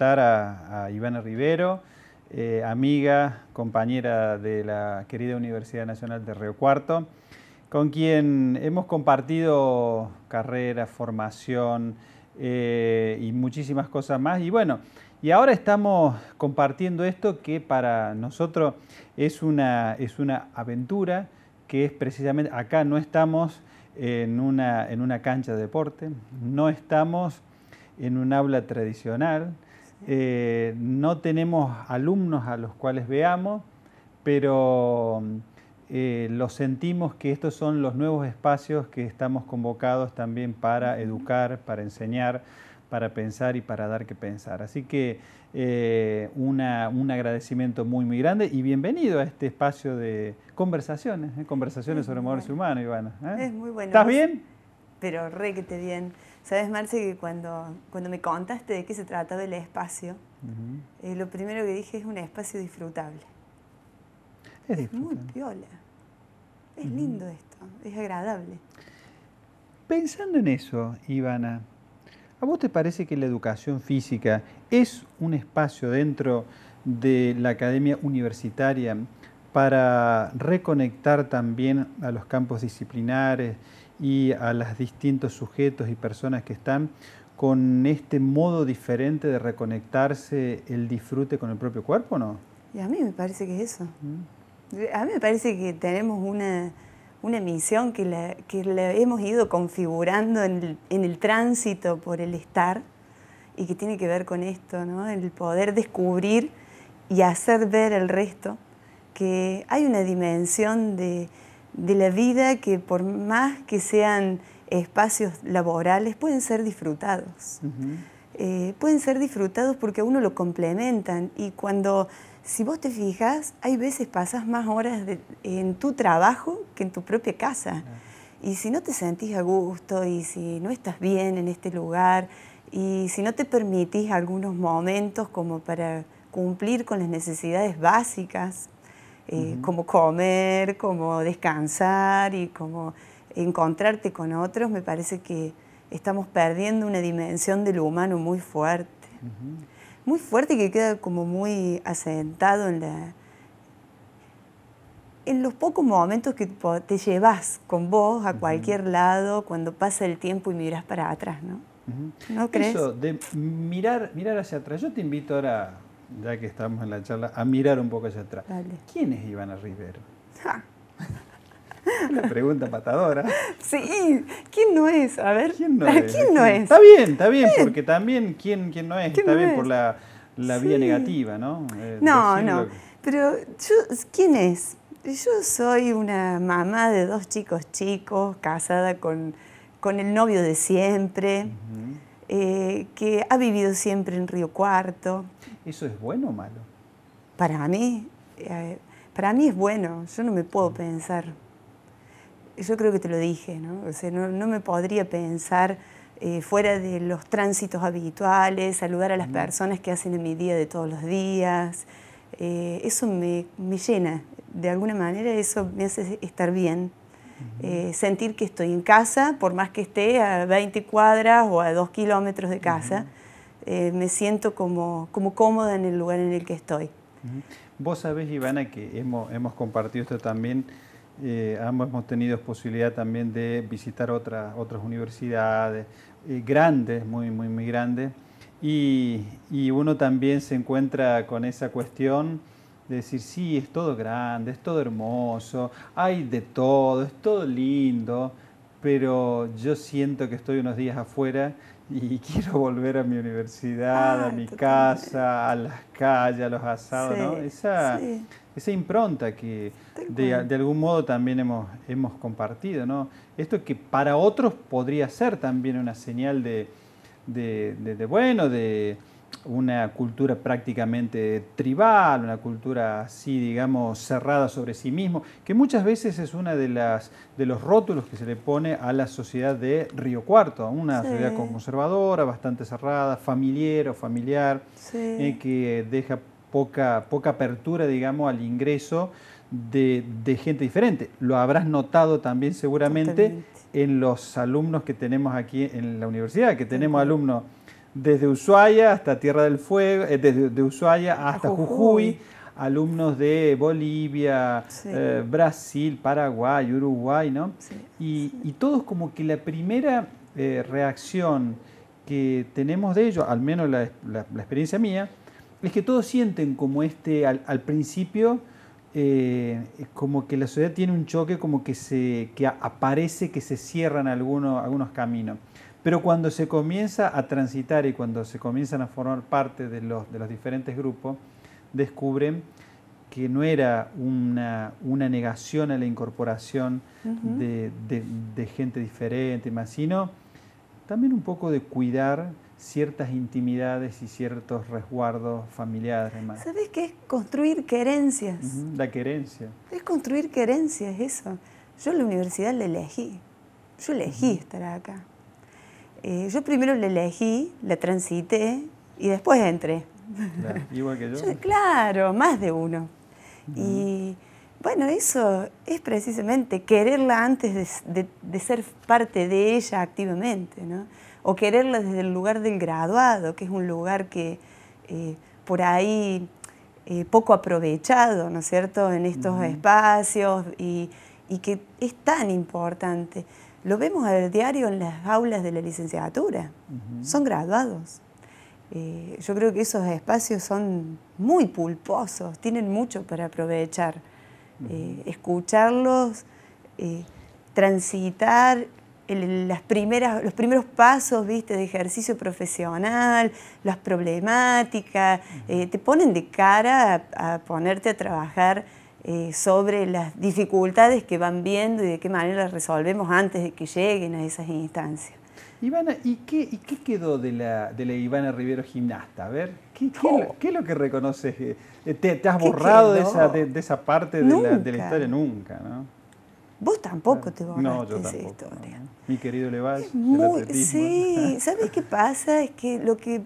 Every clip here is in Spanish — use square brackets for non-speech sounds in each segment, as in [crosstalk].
a, Ivana Rivero, eh, amiga, compañera de la querida Universidad Nacional de Río Cuarto, con quien hemos compartido carrera, formación eh, y muchísimas cosas más. Y bueno, y ahora estamos compartiendo esto que para nosotros es una, aventura, que es precisamente, acá no estamos en una, en una cancha de deporte, no estamos en un aula tradicional, eh, no tenemos alumnos a los cuales veamos, pero los eh, lo sentimos que estos son los nuevos espacios que estamos convocados también para educar, para enseñar, para pensar y para dar que pensar. Así que eh, un agradecimiento muy, muy grande y bienvenido a este espacio de conversaciones, conversaciones sobre valores bueno. humanos, Ivana. Es muy bueno. ¿Estás bien? Pero re bien. Sabes, Marce, que cuando, cuando me contaste de qué se trata del espacio, eh, lo primero que dije es un espacio disfrutable. Es, muy piola. Es lindo esto, es agradable. Pensando en eso, Ivana, ¿a vos te parece que la educación física es un espacio dentro de la academia universitaria para reconectar también a los campos disciplinares y a los distintos sujetos y personas que están con este modo diferente de reconectarse el disfrute con el propio cuerpo, ¿no? Y a mí me parece que es eso. Mm. A mí me parece que tenemos una, misión que la, que hemos ido configurando en el, en el, tránsito por el estar y que tiene que ver con esto, ¿no? El poder descubrir y hacer ver el resto que hay una dimensión de, de la vida que por más que sean espacios laborales, pueden ser disfrutados. Eh, pueden ser disfrutados porque a uno lo complementan y cuando, si vos te fijas, hay veces pasas más horas en tu trabajo que en tu propia casa. Y si no te sentís a gusto y si no estás bien en este lugar y si no te permitís algunos momentos como para cumplir con las necesidades básicas, eh, como comer, como descansar y como encontrarte con otros, me parece que estamos perdiendo una dimensión del humano muy fuerte. Muy fuerte que queda como muy asentado en la, en los pocos momentos que te llevas con vos a cualquier lado, cuando pasa el tiempo y miras para atrás, ¿no? crees? Eso, de mirar, mirar hacia atrás. Yo te invito ahora ya que estamos en la charla, a mirar un poco hacia atrás. ¿Quién es Ivana Rivero? pregunta patadora. Sí, ¿quién no es? A ver. ¿Quién no, ah, es? Está bien, está bien, porque también, ¿quién, no es? está bien por la, vía negativa, ¿no? Eh, no, no. Pero, ¿quién es? Yo soy una mamá de dos chicos chicos, casada con, el novio de siempre. Eh, que ha vivido siempre en Río Cuarto. ¿Eso es bueno o malo? Para mí, eh, para mí es bueno, yo no me puedo mm. pensar. Yo creo que te lo dije, ¿no? O sea, no, me podría pensar eh, fuera de los tránsitos habituales, saludar a las mm. personas que hacen mi día de todos los días. eso me, llena, de alguna manera eso me hace estar bien. Eh, sentir que estoy en casa, por más que esté a 20 cuadras o a 2 kilómetros de casa, eh, me siento como, como cómoda en el lugar en el que estoy. Vos sabés, Ivana, que hemos, hemos compartido esto también, eh, ambos hemos tenido posibilidad también de visitar otra, otras universidades grandes, muy, muy, muy grandes, y, y uno también se encuentra con esa cuestión decir, sí, es todo grande, es todo hermoso, hay de todo, es todo lindo, pero yo siento que estoy unos días afuera y [laughs] quiero volver a mi universidad, a mi casa, a las calles, a los asados, ¿no? Esa, impronta que de, algún modo también hemos, hemos compartido, ¿no? Esto que para otros podría ser también una señal de, de bueno, de una cultura prácticamente tribal, una cultura así, digamos, cerrada sobre sí mismo, que muchas veces es uno de, las, de los rótulos que se le pone a la sociedad de Río Cuarto, una sociedad conservadora, bastante cerrada, familiar o familiar, eh, que deja poca, poca apertura, digamos, al ingreso de, gente diferente. Lo habrás notado también seguramente en los alumnos que tenemos aquí en la universidad, que tenemos alumnos desde Ushuaia hasta Tierra del Fuego, eh, desde Ushuaia hasta Jujuy. alumnos de Bolivia, eh, Brasil, Paraguay, Uruguay, ¿no? y, y, todos como que la primera eh, reacción que tenemos de ellos, al menos la, experiencia mía, es que todos sienten como este, al, principio, como que la sociedad tiene un choque, como que se que aparece, que se cierran algunos, algunos caminos. Pero cuando se comienza a transitar y cuando se comienzan a formar parte de los, de los diferentes grupos, descubren que no era una, negación a la incorporación de, gente diferente, más, sino también un poco de cuidar ciertas intimidades y ciertos resguardos familiares. Más. ¿Sabes qué es construir querencias? la querencia. Es construir querencias, eso. Yo en la universidad la elegí. Yo elegí estar acá. Eh, yo primero la elegí, la transité y después entré. Claro, igual que yo. [laughs] Claro, más de uno. Y bueno, eso es precisamente quererla antes de, ser parte de ella activamente, ¿no? O quererla desde el lugar del graduado, que es un lugar que eh, por ahí eh, poco aprovechado, ¿no es cierto?, en estos espacios y que es tan importante. Lo vemos a diario en las aulas de la licenciatura. Son graduados. Eh, yo creo que esos espacios son muy pulposos, tienen mucho para aprovechar. Eh, escucharlos, eh, transitar las primeras, los primeros pasos ¿viste? de ejercicio profesional, las problemáticas, te ponen de cara a ponerte a trabajar eh, sobre las dificultades que van viendo y de qué manera las resolvemos antes de que lleguen a esas instancias. Ivana, ¿y qué, quedó de la, Ivana Rivero gimnasta? A ver, ¿qué, oh. es lo que reconoces? Eh, eh, ¿Te, has borrado de esa, parte de la, historia nunca? Vos tampoco te borraste no, yo Mi querido Leval. Sí, ¿sabes qué pasa? Es que lo que.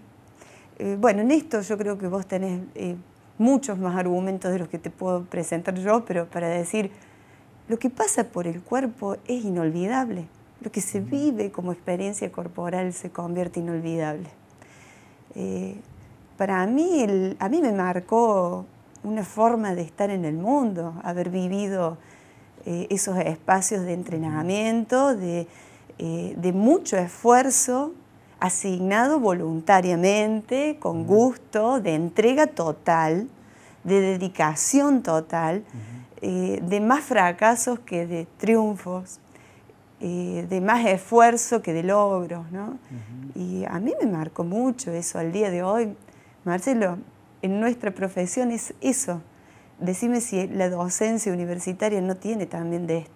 bueno, en esto yo creo que vos tenés muchos más argumentos de los que te puedo presentar yo, pero para decir, lo que pasa por el cuerpo es inolvidable. Lo que se vive como experiencia corporal se convierte inolvidable. Eh, para mí, a mí me marcó una forma de estar en el mundo, haber vivido eh, esos espacios de entrenamiento, eh, de mucho esfuerzo, asignado voluntariamente, con gusto, de entrega total, de dedicación total, eh, de más fracasos que de triunfos, eh, de más esfuerzo que de logros. Y a mí me marcó mucho eso al día de hoy. Marcelo, en nuestra profesión es eso. Decime si la docencia universitaria no tiene también de esto.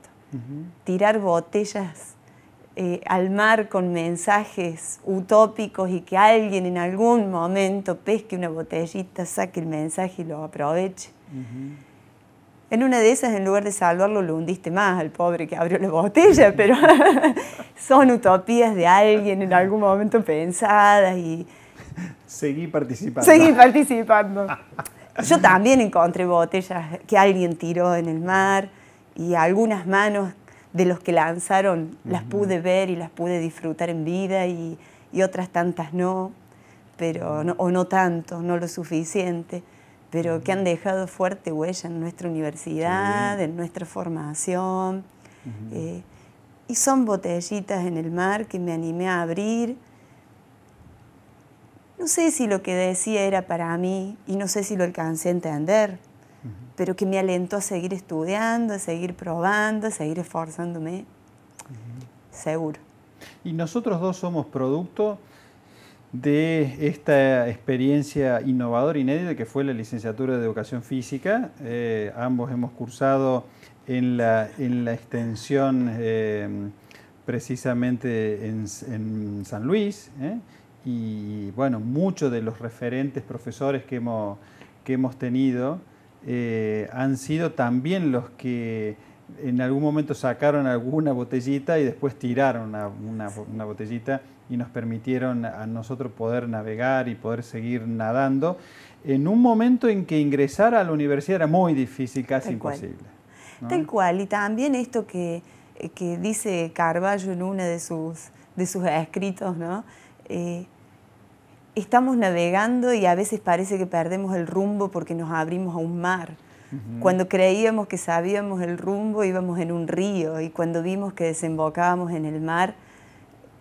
Tirar botellas eh, al mar con mensajes utópicos y que alguien en algún momento pesque una botellita, saque el mensaje y lo aproveche. En una de esas, en lugar de salvarlo, lo hundiste más al pobre que abrió la botella, [laughs] pero [laughs] son utopías de alguien en algún momento pensadas y... Seguí participando. Seguí participando. Yo también encontré botellas que alguien tiró en el mar y algunas manos de los que lanzaron, las pude ver y las pude disfrutar en vida y, otras tantas no, pero o no tanto, no lo suficiente, pero que han dejado fuerte huella en nuestra universidad, en nuestra formación. Eh, y son botellitas en el mar que me animé a abrir. No sé si lo que decía era para mí y no sé si lo alcancé a entender pero que me alentó a seguir estudiando, a seguir probando, a seguir esforzándome, seguro. Y nosotros dos somos producto de esta experiencia innovadora inédita que fue la licenciatura de educación física. Eh, ambos hemos cursado en la, en la extensión eh, precisamente en, San Luis. Eh, y bueno, muchos de los referentes profesores que hemos, que hemos tenido eh, han sido también los que en algún momento sacaron alguna botellita y después tiraron una, botellita y nos permitieron a nosotros poder navegar y poder seguir nadando en un momento en que ingresar a la universidad era muy difícil, casi imposible. Tal cual, y también esto eh, que, dice Carballo en uno de sus, de sus escritos, ¿no? Eh, estamos navegando y a veces parece que perdemos el rumbo porque nos abrimos a un mar. Cuando creíamos que sabíamos el rumbo íbamos en un río y cuando vimos que desembocábamos en el mar,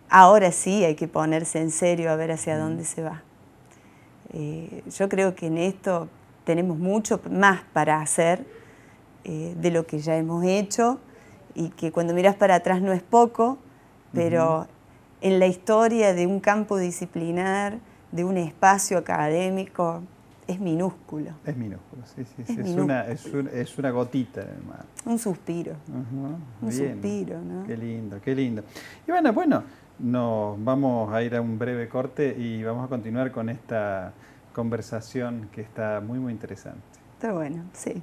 ahora sí hay que ponerse en serio a ver hacia dónde se va. Eh, yo creo que en esto tenemos mucho más para hacer eh, de lo que ya hemos hecho y que cuando miras para atrás no es poco, pero en la historia de un campo disciplinar, de un espacio académico es minúsculo. Es minúsculo, sí, sí. Es, Una, es, Una, gotita en Un suspiro. un suspiro, ¿no? Qué lindo, qué lindo. Y bueno, bueno, nos vamos a ir a un breve corte y vamos a continuar con esta conversación que está muy, muy interesante. Está bueno, sí.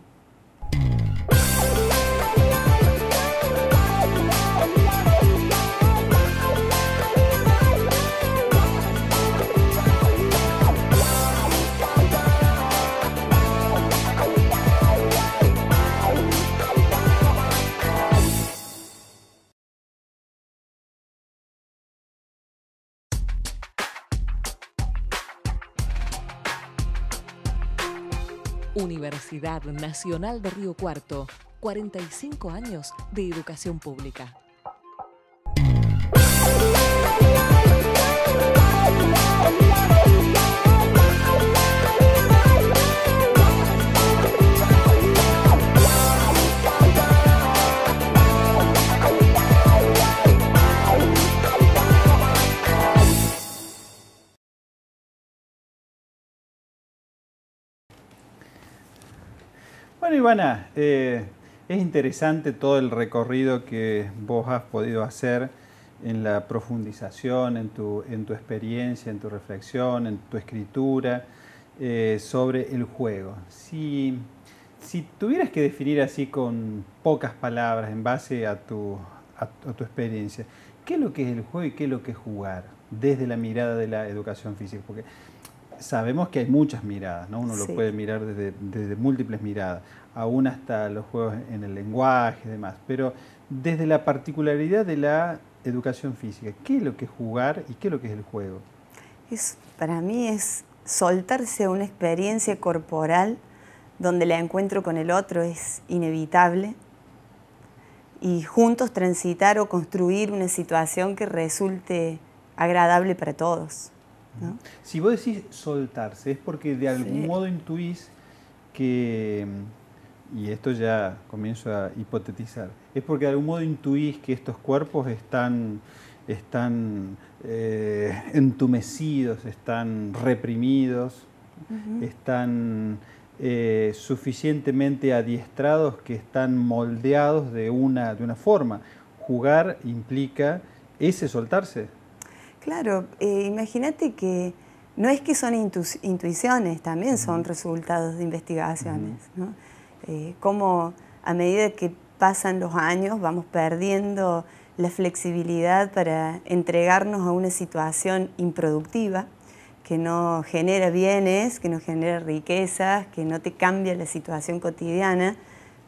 Universidad Nacional de Río Cuarto, 45 años de educación pública. Bueno, Ivana, eh, es interesante todo el recorrido que vos has podido hacer en la profundización, en tu, en tu experiencia, en tu reflexión, en tu escritura eh, sobre el juego. Si, tuvieras que definir así con pocas palabras en base a tu, experiencia, ¿qué es lo que es el juego y qué es lo que es jugar desde la mirada de la educación física? Porque sabemos que hay muchas miradas, ¿no? Uno lo puede mirar desde, múltiples miradas, aún hasta los juegos en el lenguaje y demás, pero desde la particularidad de la educación física, ¿qué es lo que es jugar y qué es lo que es el juego? para mí es soltarse a una experiencia corporal donde el encuentro con el otro es inevitable y juntos transitar o construir una situación que resulte agradable para todos. Si vos decís soltarse, es porque de algún modo intuís que, y esto ya comienzo a hipotetizar, es porque de algún modo intuís que estos cuerpos están, están eh, entumecidos, están reprimidos, están eh, suficientemente adiestrados que están moldeados de una, de una forma. Jugar implica ese soltarse, Claro, eh, imagínate que no es que son intuiciones, también son resultados de investigaciones. Eh, como a medida que pasan los años vamos perdiendo la flexibilidad para entregarnos a una situación improductiva que no genera bienes, que no genera riquezas, que no te cambia la situación cotidiana,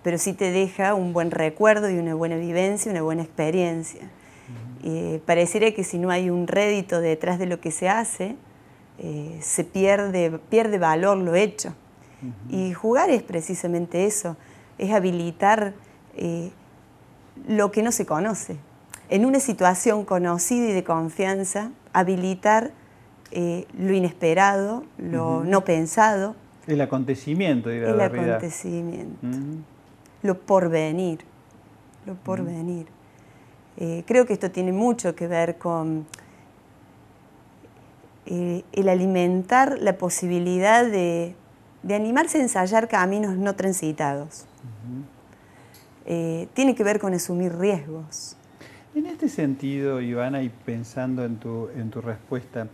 pero sí te deja un buen recuerdo y una buena vivencia, una buena experiencia. Eh, pareciera que si no hay un rédito detrás de lo que se hace, eh, se pierde, pierde valor lo hecho. Y jugar es precisamente eso, es habilitar eh, lo que no se conoce. En una situación conocida y de confianza, habilitar eh, lo inesperado, lo no pensado. El acontecimiento, digamos. El acontecimiento. Lo porvenir, lo porvenir. Eh, creo que esto tiene mucho que ver con eh, el alimentar la posibilidad de, animarse a ensayar caminos no transitados. Eh, tiene que ver con asumir riesgos. En este sentido, Ivana, y pensando en tu, respuesta,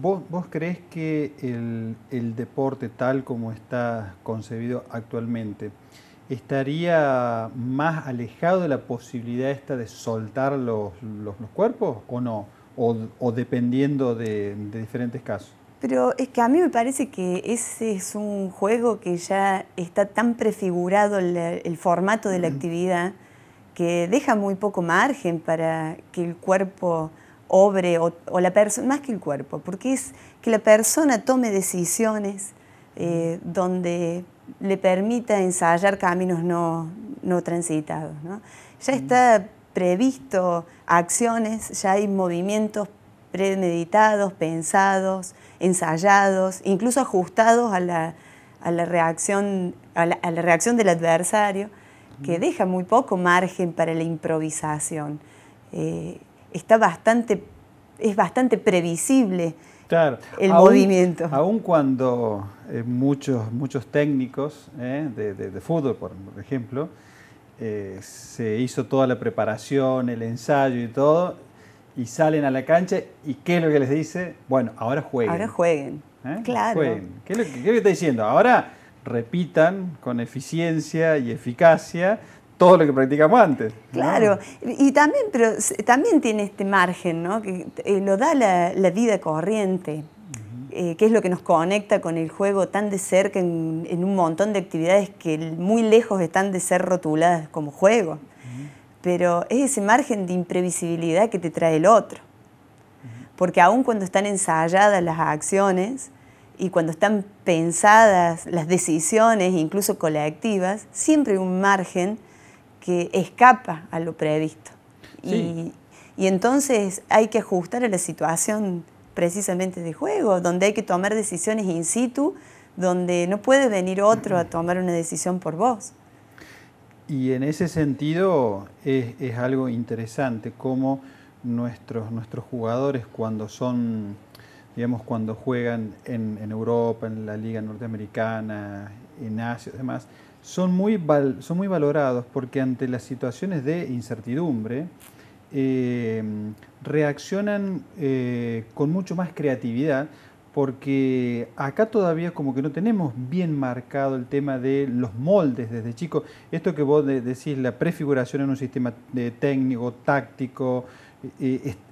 ¿Vos, crees que el, deporte tal como está concebido actualmente estaría más alejado de la posibilidad esta de soltar los, los, cuerpos o no? O, dependiendo de, diferentes casos. Pero es que a mí me parece que ese es un juego que ya está tan prefigurado el, formato de la actividad que deja muy poco margen para que el cuerpo obre o, la persona, más que el cuerpo, porque es que la persona tome decisiones eh, donde le permita ensayar caminos no, no transitados. Ya mm. está previsto acciones, ya hay movimientos premeditados, pensados, ensayados, incluso ajustados a la, a la reacción, del adversario, mm. que deja muy poco margen para la improvisación. Eh, es bastante previsible Claro. El movimiento. Aun cuando eh, muchos, muchos técnicos eh, de, de, fútbol, por ejemplo, eh, se hizo toda la preparación, el ensayo y todo, y salen a la cancha y ¿qué es lo que les dice? Bueno, ahora jueguen. Ahora jueguen. Claro. Jueguen. qué es lo que está diciendo? Ahora repitan con eficiencia y eficacia todo lo que practicamos antes. Claro, y también, pero también tiene este margen, ¿no? Que eh, lo da la, vida corriente, eh, que es lo que nos conecta con el juego tan de cerca en, un montón de actividades que muy lejos están de ser rotuladas como juego. Pero es ese margen de imprevisibilidad que te trae el otro. Porque aun cuando están ensayadas las acciones, y cuando están pensadas las decisiones, incluso colectivas, siempre hay un margen que escapa a lo previsto. Y, entonces hay que ajustar a la situación precisamente de juego, donde hay que tomar decisiones in situ, donde no puede venir otro a tomar una decisión por vos. Y en ese sentido es, algo interesante, cómo nuestros, nuestros jugadores cuando son, digamos, cuando juegan en, en Europa, en la Liga Norteamericana, en Asia y demás, son muy, son muy valorados porque ante las situaciones de incertidumbre eh, reaccionan eh, con mucho más creatividad porque acá todavía como que no tenemos bien marcado el tema de los moldes desde chico. Esto que vos decís, la prefiguración en un sistema eh, técnico, táctico,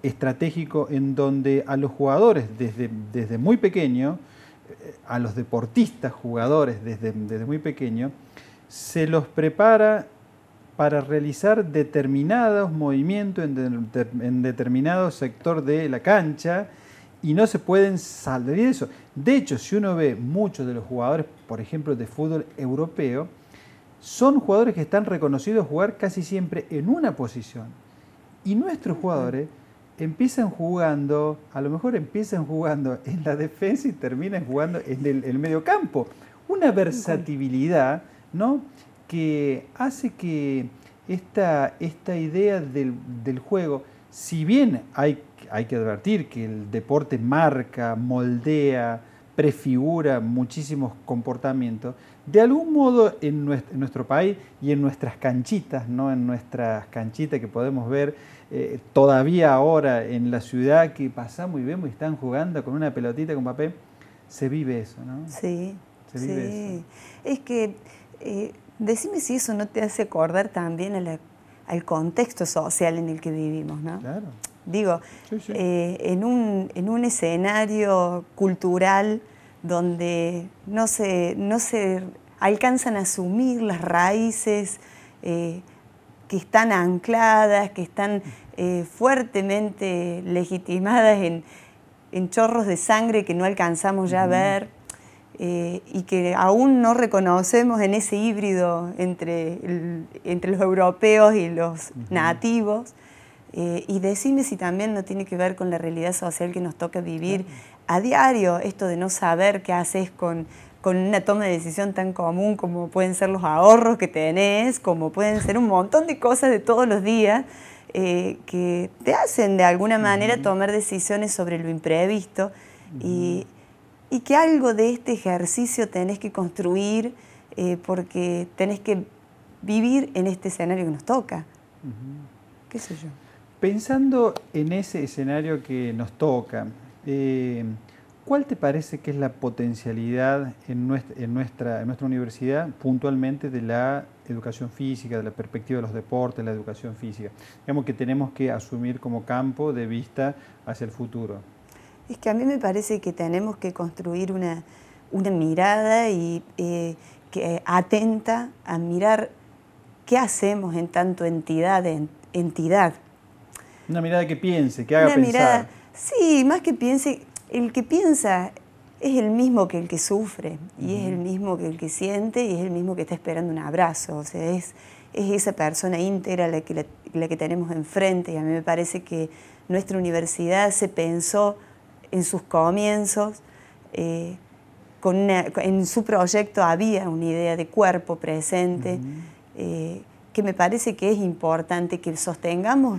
estratégico, en donde a los jugadores desde, desde muy pequeño, a los deportistas, jugadores desde, desde muy pequeño, se los prepara para realizar determinados movimientos en, determinado sector de la cancha y no se pueden salir de eso. De hecho, si uno ve muchos de los jugadores, por ejemplo, de fútbol europeo, son jugadores que están reconocidos jugar casi siempre en una posición. Y nuestros jugadores empiezan jugando, a lo mejor empiezan jugando en la defensa y terminan jugando en el, el medio campo. Una versatilidad ¿no? que hace que esta, esta idea del, juego, si bien hay, hay que advertir que el deporte marca, moldea, prefigura muchísimos comportamientos, de algún modo en nuestro, país y en nuestras canchitas, ¿no? en nuestras canchitas que podemos ver eh, todavía ahora en la ciudad que pasamos y vemos y están jugando con una pelotita con papel, se vive eso, ¿no? Sí, Es que eh, decime si eso no te hace acordar también al contexto social en el que vivimos, ¿no? Digo, eh, en, un, escenario cultural donde no se, alcanzan a asumir las raíces eh, que están ancladas, que están fuertemente legitimadas en, chorros de sangre que no alcanzamos ya a ver. Eh, y que aún no reconocemos en ese híbrido entre, entre los europeos y los nativos. Eh, y decime si también no tiene que ver con la realidad social que nos toca vivir a diario, esto de no saber qué haces con, con una toma de decisión tan común como pueden ser los ahorros que tenés, como pueden ser un montón de cosas de todos los días. Eh, que te hacen de alguna manera tomar decisiones sobre lo imprevisto y y que algo de este ejercicio tenés que construir eh, porque tenés que vivir en este escenario que nos toca. ¿Qué sé yo? Pensando en ese escenario que nos toca, eh, ¿cuál te parece que es la potencialidad en nuestra, en nuestra universidad puntualmente de la educación física, de la perspectiva de los deportes, la educación física? Digamos que tenemos que asumir como campo de vista hacia el futuro. Es que a mí me parece que tenemos que construir una, mirada y, eh, que atenta a mirar qué hacemos en tanto entidad, entidad. Una mirada que piense, que haga una sí, más que piense, el que piensa es el mismo que el que sufre, y es el mismo que el que siente, y es el mismo que está esperando un abrazo. O sea, es, esa persona íntegra la la que tenemos enfrente, y a mí me parece que nuestra universidad se pensó en sus comienzos, eh, en su proyecto había una idea de cuerpo presente, eh, que me parece que es importante que sostengamos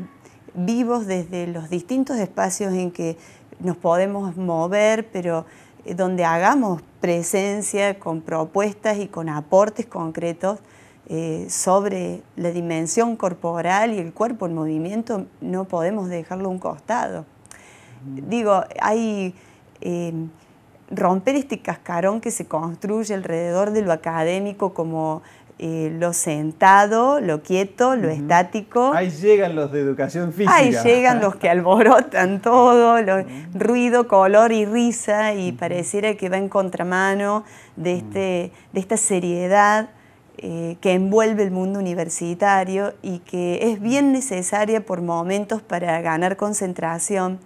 vivos desde los distintos espacios en que nos podemos mover, pero eh, donde hagamos presencia con propuestas y con aportes concretos sobre la dimensión corporal y el cuerpo en movimiento, no podemos dejarlo a un costado. Digo, hay eh, romper este cascarón que se construye alrededor de lo académico como eh, lo sentado, lo quieto, lo estático. Ahí llegan los de educación física. Ahí llegan los que alborotan [laughs] todo, lo ruido, color y risa, y pareciera que va en contramano de, este, de esta seriedad eh, que envuelve el mundo universitario y que es bien necesaria por momentos para ganar concentración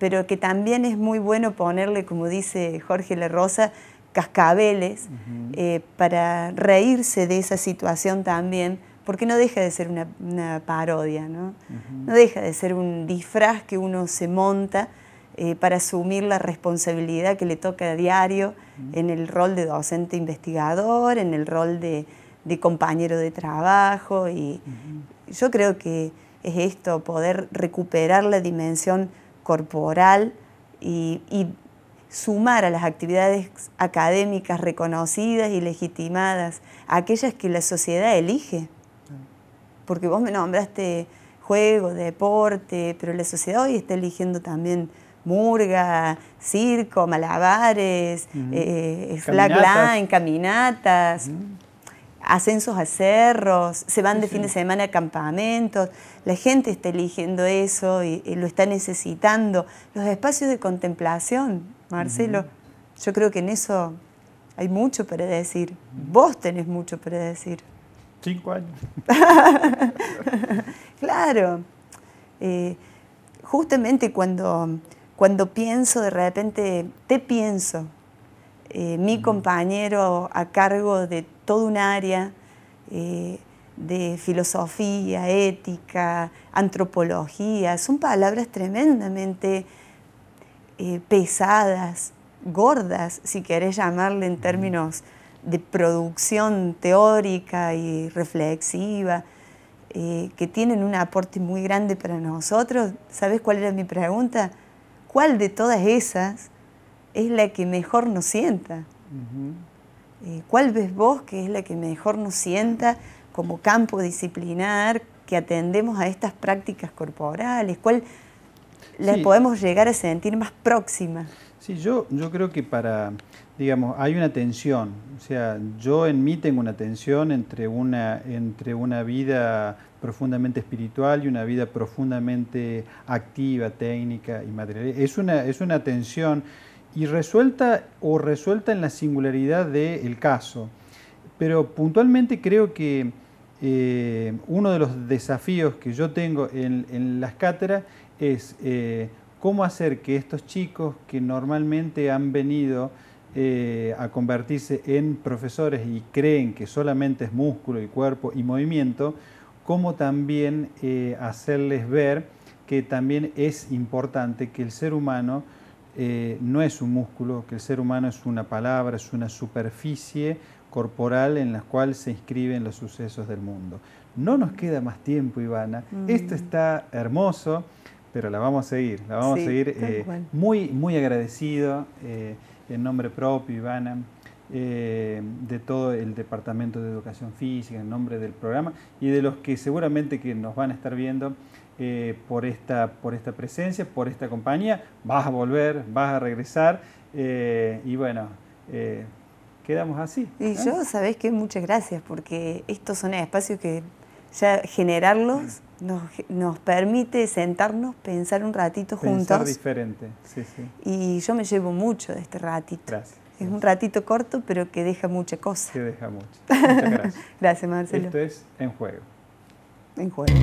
pero que también es muy bueno ponerle, como dice Jorge La Rosa, cascabeles eh, para reírse de esa situación también, porque no deja de ser una, parodia, ¿no? deja de ser un disfraz que uno se monta eh, para asumir la responsabilidad que le toca a diario en el rol de docente investigador, en el rol de, de compañero de trabajo. Y yo creo que es esto, poder recuperar la dimensión corporal y, sumar a las actividades académicas reconocidas y legitimadas, aquellas que la sociedad elige. Porque vos me nombraste juego, deporte, pero la sociedad hoy está eligiendo también murga, circo, malabares, uh caminatas ascensos a cerros, se van de fin de semana a campamentos, la gente está eligiendo eso y, lo está necesitando. Los espacios de contemplación, Marcelo, yo creo que en eso hay mucho para decir. Vos tenés mucho para decir. Cinco años. [laughs] claro. Eh, justamente cuando, cuando pienso, de repente, te pienso, eh, mi compañero a cargo de todo un área eh, de filosofía, ética, antropología. Son palabras tremendamente eh, pesadas, gordas, si querés llamarle en términos de producción teórica y reflexiva, eh, que tienen un aporte muy grande para nosotros. ¿Sabes cuál era mi pregunta? ¿Cuál de todas esas es la que mejor nos sienta? Eh, ¿Cuál ves vos que es la que mejor nos sienta como campo disciplinar que atendemos a estas prácticas corporales? ¿Cuál la podemos llegar a sentir más próxima? Sí, yo, yo creo que para, digamos, hay una tensión. O sea, yo en mí tengo una tensión entre una, entre una vida profundamente espiritual y una vida profundamente activa, técnica y material. Es una, es una tensión y resuelta o resuelta en la singularidad del caso. Pero puntualmente creo que eh, uno de los desafíos que yo tengo en, las cátedras es eh, cómo hacer que estos chicos que normalmente han venido eh, a convertirse en profesores y creen que solamente es músculo y cuerpo y movimiento, cómo también hacerles ver que también es importante que el ser humano eh, no es un músculo, que el ser humano es una palabra, es una superficie corporal en la cual se inscriben los sucesos del mundo. No nos queda más tiempo, Ivana. Mm. Esto está hermoso, pero la vamos a seguir. La vamos a seguir eh, muy, muy agradecido eh, en nombre propio, Ivana. de todo el Departamento de Educación Física, en nombre del programa y de los que seguramente que nos van a estar viendo eh, por, esta, por esta presencia, por esta compañía. Vas a volver, vas a regresar eh, y bueno, eh, quedamos así. Y yo, sabés que muchas gracias porque estos son espacios que ya generarlos nos, nos permite sentarnos, pensar un ratito juntos. Pensar diferente, sí, sí. Y yo me llevo mucho de este ratito. Gracias. Es un ratito corto, pero que deja mucha cosas. Que deja mucho. [laughs] Muchas gracias. gracias, Marcelo. Esto es En Juego. en juego.